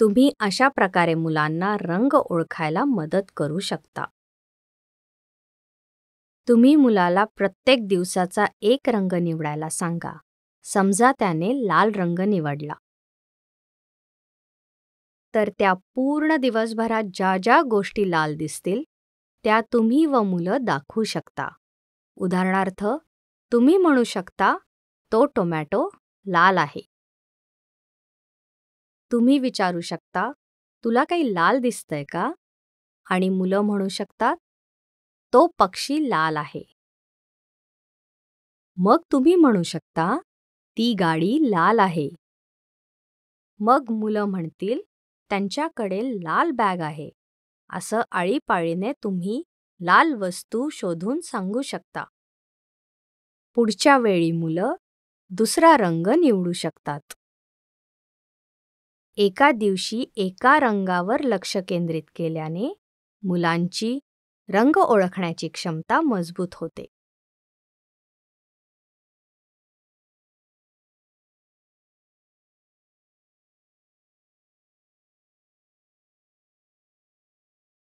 तुम्ही अशा प्रकारे मुलांना रंग ओळखायला मदत करू शकता तुम्ही मुलाला प्रत्येक दिवसाचा एक रंग निवडायला सांगा समजा त्याने लाल रंग निवडला तर त्या पूर्ण दिवसभरात ज्या ज्या गोष्टी लाल दिसतील त्या तुम्ही व मुलं दाखवू शकता उदाहरणार्थ तुम्ही म्हणू शकता तो टोमॅटो लाल आहे तुम्ही विचारू शकता तुला काही लाल दिसतंय का आणि मुलं म्हणू शकतात तो पक्षी लाल आहे मग तुम्ही म्हणू शकता ती गाडी लाल आहे मग मुलं म्हणतील त्यांच्याकडे लाल बॅग आहे असं आळीपाळीने तुम्ही लाल वस्तू शोधून सांगू शकता पुढच्या वेळी मुलं दुसरा रंग निवडू शकतात एका दिवशी एका रंगावर लक्ष केंद्रित केल्याने मुलांची रंग ओळखण्याची क्षमता मजबूत होते